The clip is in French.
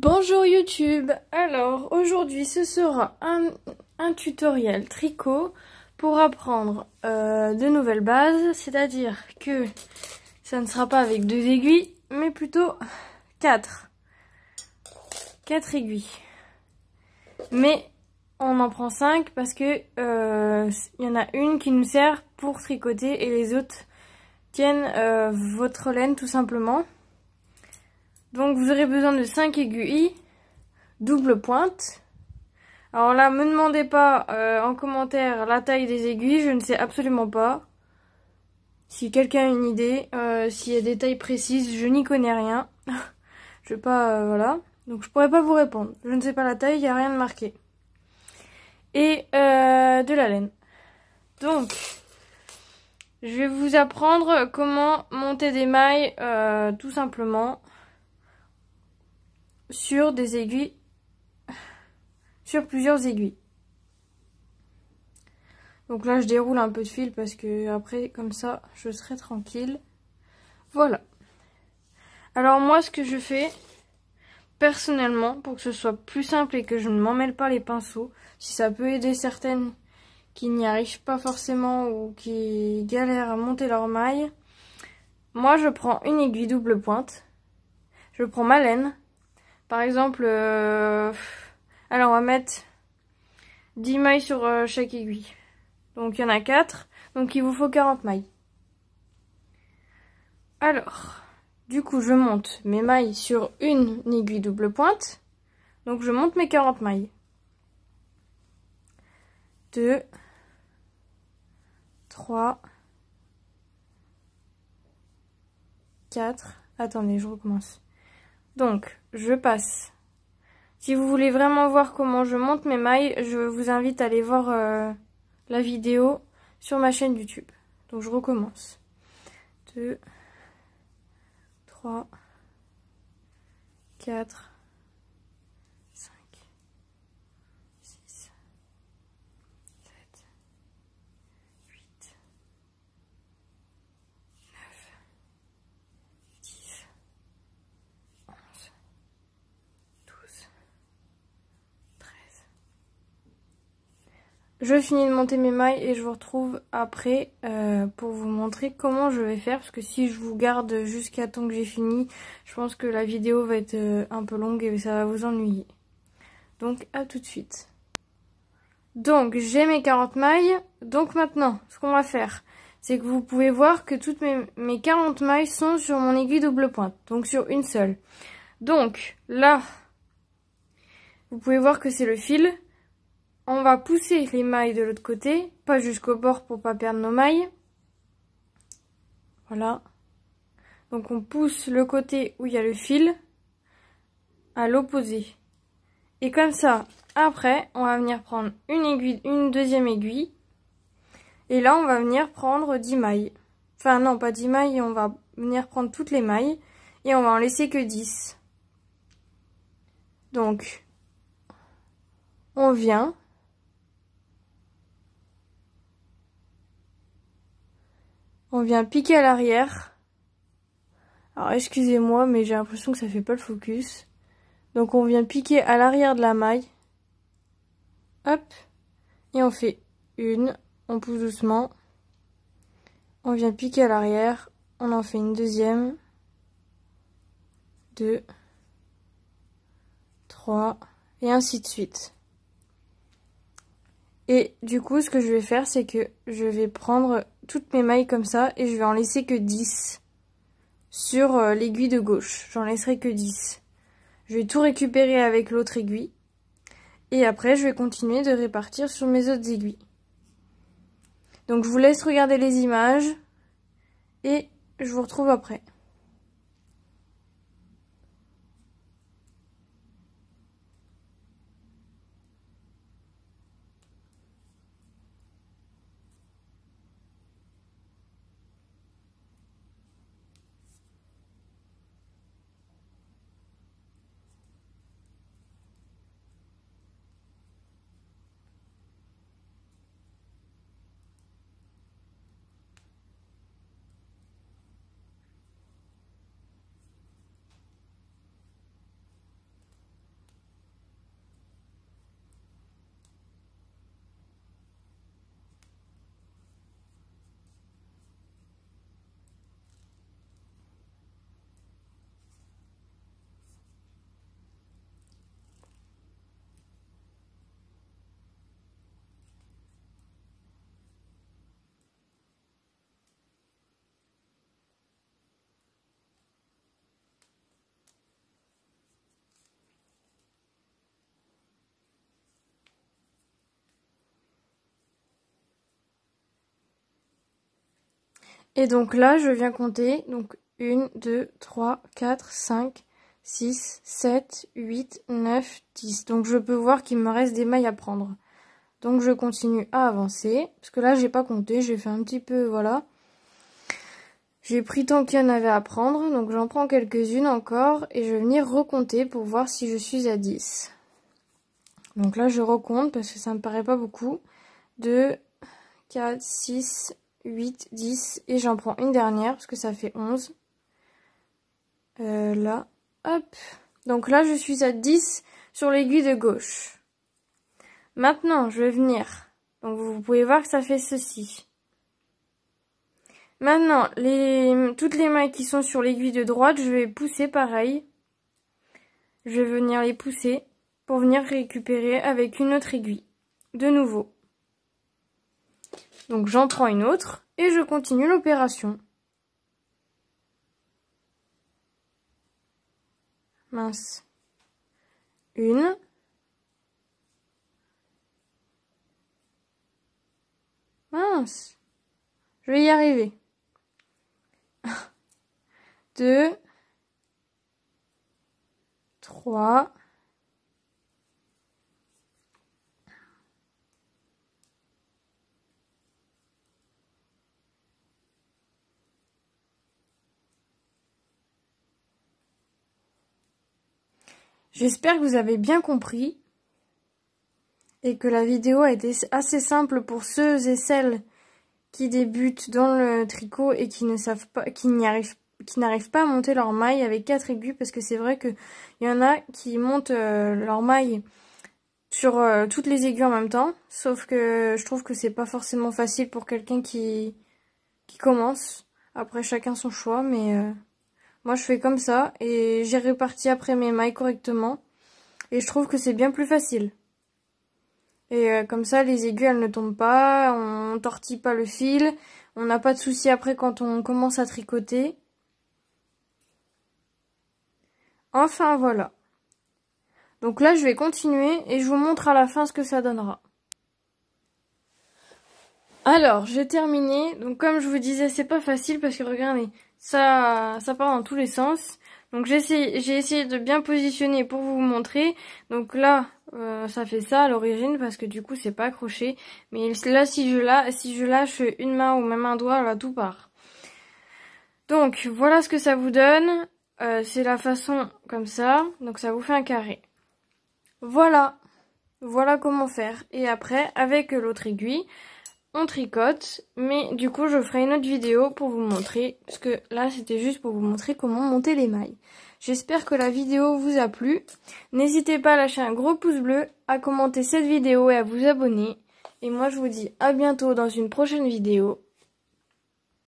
Bonjour YouTube Alors aujourd'hui ce sera un, tutoriel tricot pour apprendre euh, de nouvelles bases, c'est-à-dire que ça ne sera pas avec deux aiguilles mais plutôt quatre. Quatre aiguilles. Mais on en prend cinq parce que il euh, y en a une qui nous sert pour tricoter et les autres tiennent euh, votre laine tout simplement. Donc vous aurez besoin de 5 aiguilles, double pointe. Alors là, me demandez pas euh, en commentaire la taille des aiguilles, je ne sais absolument pas. Si quelqu'un a une idée, euh, s'il y a des tailles précises, je n'y connais rien. je vais pas, euh, voilà. Donc je pourrais pas vous répondre. Je ne sais pas la taille, il n'y a rien de marqué. Et de la laine. Donc, je vais vous apprendre comment monter des mailles tout simplement sur des aiguilles, sur plusieurs aiguilles. Donc là, je déroule un peu de fil parce que après, comme ça, je serai tranquille. Voilà. Alors moi, ce que je fais, personnellement, pour que ce soit plus simple et que je ne m'emmêle pas les pinceaux, si ça peut aider certaines qui n'y arrivent pas forcément ou qui galèrent à monter leur maille, moi, je prends une aiguille double pointe, je prends ma laine, par exemple, euh, alors on va mettre 10 mailles sur euh, chaque aiguille. Donc il y en a 4, donc il vous faut 40 mailles. Alors, du coup je monte mes mailles sur une aiguille double pointe. Donc je monte mes 40 mailles. 2, 3, 4, attendez je recommence. Donc, je passe. Si vous voulez vraiment voir comment je monte mes mailles, je vous invite à aller voir euh, la vidéo sur ma chaîne YouTube. Donc, je recommence. 2, 3, 4, Je finis de monter mes mailles et je vous retrouve après euh, pour vous montrer comment je vais faire. Parce que si je vous garde jusqu'à temps que j'ai fini, je pense que la vidéo va être euh, un peu longue et ça va vous ennuyer. Donc à tout de suite. Donc j'ai mes 40 mailles. Donc maintenant, ce qu'on va faire, c'est que vous pouvez voir que toutes mes, mes 40 mailles sont sur mon aiguille double pointe. Donc sur une seule. Donc là, vous pouvez voir que c'est le fil on va pousser les mailles de l'autre côté, pas jusqu'au bord pour pas perdre nos mailles. Voilà. Donc on pousse le côté où il y a le fil à l'opposé. Et comme ça, après, on va venir prendre une aiguille, une deuxième aiguille. Et là, on va venir prendre 10 mailles. Enfin non, pas 10 mailles, on va venir prendre toutes les mailles. Et on va en laisser que 10. Donc, on vient, On vient piquer à l'arrière. Alors excusez-moi, mais j'ai l'impression que ça fait pas le focus. Donc on vient piquer à l'arrière de la maille. Hop. Et on fait une. On pousse doucement. On vient piquer à l'arrière. On en fait une deuxième. Deux. Trois. Et ainsi de suite. Et du coup, ce que je vais faire, c'est que je vais prendre toutes mes mailles comme ça et je vais en laisser que 10 sur euh, l'aiguille de gauche. J'en laisserai que 10. Je vais tout récupérer avec l'autre aiguille et après je vais continuer de répartir sur mes autres aiguilles. Donc je vous laisse regarder les images et je vous retrouve après. Et donc là, je viens compter. Donc 1, 2, 3, 4, 5, 6, 7, 8, 9, 10. Donc je peux voir qu'il me reste des mailles à prendre. Donc je continue à avancer. Parce que là, j'ai pas compté. J'ai fait un petit peu, voilà. J'ai pris tant qu'il y en avait à prendre. Donc j'en prends quelques-unes encore. Et je vais venir recompter pour voir si je suis à 10. Donc là, je recompte parce que ça me paraît pas beaucoup. 2, 4, 6, 8, 10 et j'en prends une dernière parce que ça fait 11. Euh, là, hop. Donc là, je suis à 10 sur l'aiguille de gauche. Maintenant, je vais venir. Donc vous pouvez voir que ça fait ceci. Maintenant, les, toutes les mailles qui sont sur l'aiguille de droite, je vais pousser pareil. Je vais venir les pousser pour venir récupérer avec une autre aiguille. De nouveau. Donc j'en prends une autre et je continue l'opération. Mince. Une. Mince. Je vais y arriver. Deux. Trois. J'espère que vous avez bien compris et que la vidéo a été assez simple pour ceux et celles qui débutent dans le tricot et qui ne savent pas, qui n'y arrivent qui n'arrivent pas à monter leur maille avec quatre aiguilles parce que c'est vrai qu'il y en a qui montent euh, leur maille sur euh, toutes les aiguilles en même temps sauf que je trouve que c'est pas forcément facile pour quelqu'un qui qui commence après chacun son choix mais euh, moi, je fais comme ça et j'ai réparti après mes mailles correctement. Et je trouve que c'est bien plus facile. Et euh, comme ça, les aiguilles, elles ne tombent pas, on tortille pas le fil, on n'a pas de souci après quand on commence à tricoter. Enfin, voilà. Donc là, je vais continuer et je vous montre à la fin ce que ça donnera. Alors, j'ai terminé. Donc comme je vous disais, c'est pas facile parce que regardez, ça, ça part dans tous les sens. Donc j'ai essayé, essayé de bien positionner pour vous montrer. Donc là, euh, ça fait ça à l'origine parce que du coup c'est pas accroché. Mais là, si je, si je lâche une main ou même un doigt, là tout part. Donc voilà ce que ça vous donne. Euh, c'est la façon comme ça. Donc ça vous fait un carré. Voilà. Voilà comment faire. Et après, avec l'autre aiguille, on tricote, mais du coup je ferai une autre vidéo pour vous montrer, parce que là c'était juste pour vous montrer comment monter les mailles. J'espère que la vidéo vous a plu. N'hésitez pas à lâcher un gros pouce bleu, à commenter cette vidéo et à vous abonner. Et moi je vous dis à bientôt dans une prochaine vidéo.